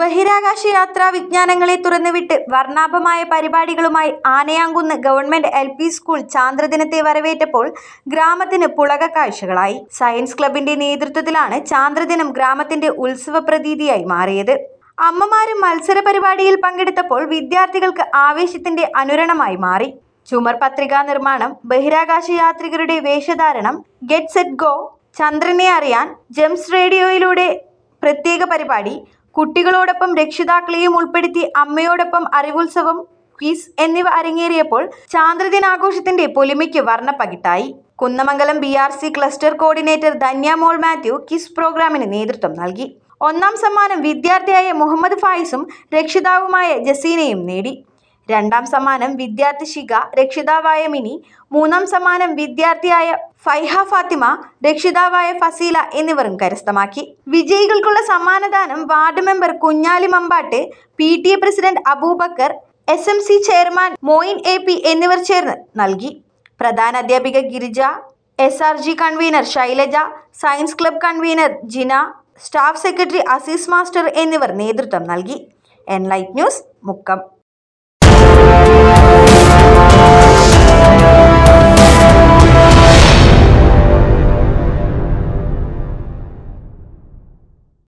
ബഹിരാകാശ യാത്രാ വിജ്ഞാനങ്ങളെ തുറന്നുവിട്ട് വർണ്ണാഭമായ പരിപാടികളുമായി Anayamkunnu government L P school ചാന്ദ്രദിനത്തെ വരവേറ്റപ്പോൾ ഗ്രാമത്തിന് പുളക കാഴ്ചകളായി സയൻസ് ക്ലബിന്റെ നേതൃത്വത്തിലാണ് ചാന്ദ്രദിനം ഗ്രാമത്തിന്റെ ഉത്സവ പ്രതീതിയായി മാറിയത് അമ്മമാരും മത്സര പരിപാടിയിൽ പങ്കെടുത്തപ്പോൾ വിദ്യാർത്ഥികൾക്ക് ആവേശത്തിന്റെ അനുരണമായി മാറി ചുമർ പത്രികാ നിർമ്മാണം ബഹിരാകാശ യാത്രികരുടെ വേഷധാരണം ഗെറ്റ് സെറ്റ് ഗോ ചന്ദ്രനെ അറിയാൻ ജെംസ് റേഡിയോയിലൂടെ പ്രത്യേക പരിപാടി കുട്ടികളോടൊപ്പം രക്ഷിതാക്കളെയും ഉൾപ്പെടുത്തി അമ്മയോടൊപ്പം അറിവുത്സവം ക്വിസ് എന്നിവ അരങ്ങേറിയപ്പോൾ ചാന്ദ്രദിനാഘോഷത്തിന്റെ പൊലിമയ്ക്ക് വർണ്ണപ്പകിട്ടായി Kunnamangalam B R C cluster coordinator Dhanya Mol Mathew quiz പ്രോഗ്രാമിന് നേതൃത്വം നൽകി ഒന്നാം സമ്മാനം വിദ്യാർത്ഥിയായ മുഹമ്മദ് ഫായിസും രക്ഷിതാവുമായ ജസീനയും നേടി രണ്ടാം സമ്മാനം വിദ്യാർത്ഥി ശിഖ രക്ഷിതാവായ മിനി മൂന്നാം സമ്മാനം വിദ്യാർത്ഥിയായ ഫൈഹ ഫാത്തിമ രക്ഷിതാവായ ഫസീല എന്നിവരും കരസ്ഥമാക്കി വിജയികൾക്കുള്ള സമ്മാനദാനം ward member Kunhali Mambatt P T A president Aboobacker S M C chairman Moin A P എന്നിവർ ചേർന്ന് നൽകി പ്രധാന അധ്യാപിക Girija S R G convener Shailaja science club convener Jina staff secretary Azeez master എന്നിവർ നേതൃത്വം നൽകി എൻലൈറ്റ് ന്യൂസ് മുക്കം